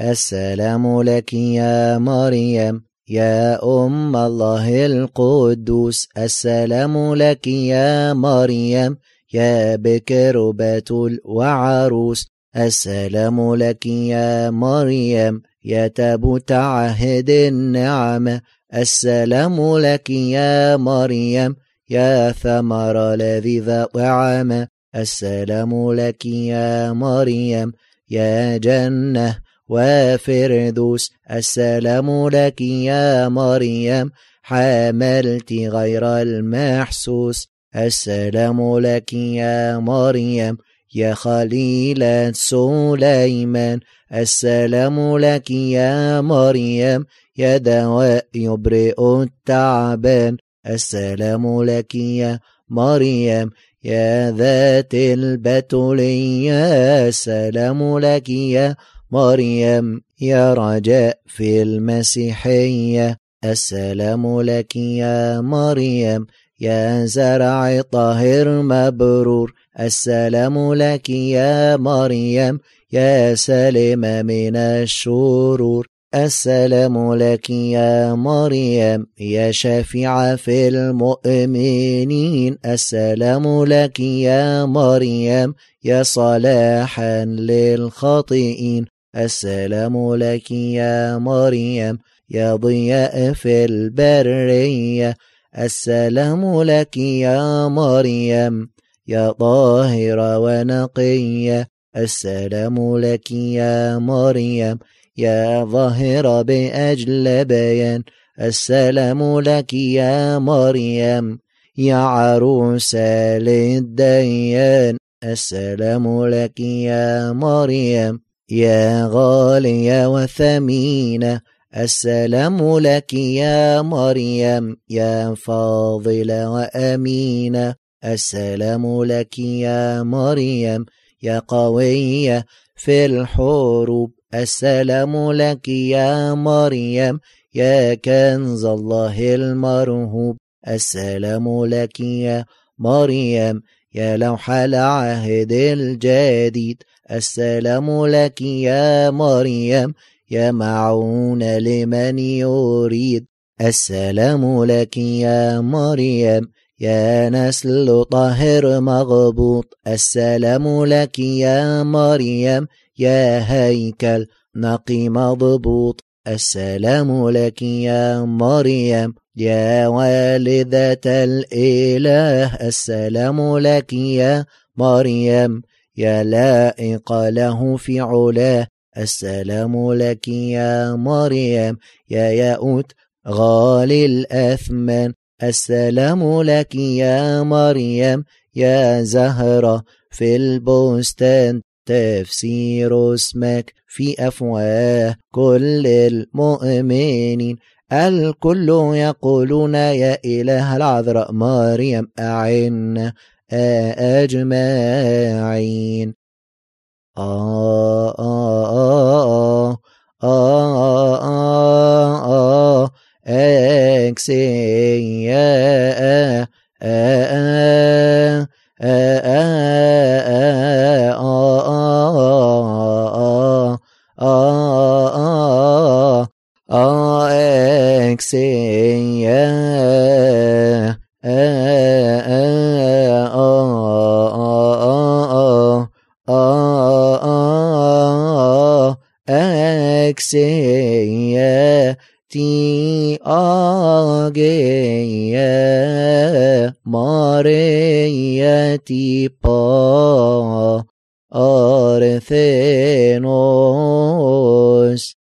السلام لك يا مريم يا أم الله القدوس السلام لك يا مريم يا بكر بتول وعروس السلام لك يا مريم يا تابوت عهد النعمة السلام لك يا مريم يا ثمر لذيذ وعمة السلام لك يا مريم يا جنة وفردوس السلام لك يا مريم حملت غير المحسوس السلام لك يا مريم يا خليلة سليمان السلام لك يا مريم يا دواء يبرئ التعبان السلام لك يا مريم يا ذات البتولية السلام لك يا مريم يا رجاء في المسيحية السلام لك يا مريم يا زرع طاهر مبرور السلام لك يا مريم يا سلم من الشرور السلام لك يا مريم يا شفيع في المؤمنين السلام لك يا مريم يا صلاحا للخاطئين السلام لك يا مريم يا ضياء في البرية السلام لك يا مريم يا طاهرة ونقية السلام لك يا مريم يا ظاهرة بأجل بيان السلام لك يا مريم يا عروس للديان السلام لك يا مريم يا غالي وثمينة السلام لك يا مريم يا فاضلة وأمينة السلام لك يا مريم يا قوية في الحروب السلام لك يا مريم يا كنز الله المرهوب السلام لك يا مريم يا لوح العهد الجديد السلام لك يا مريم يا معون لمن يريد السلام لك يا مريم يا نسل طاهر مغبوط السلام لك يا مريم يا هيكل نقي مضبوط السلام لك يا مريم يا والدة الإله السلام لك يا مريم يا لائق له في علاه السلام لك يا مريم يا ياوت غالي الأثمن السلام لك يا مريم يا زهرة في البستان تفسير اسمك في أفواه كل المؤمنين الكل يقولون يا إله العذراء مريم أعنا أجمعين آه آه آه آه آه أكسيا أكسيا ti age mare ti pa arthenos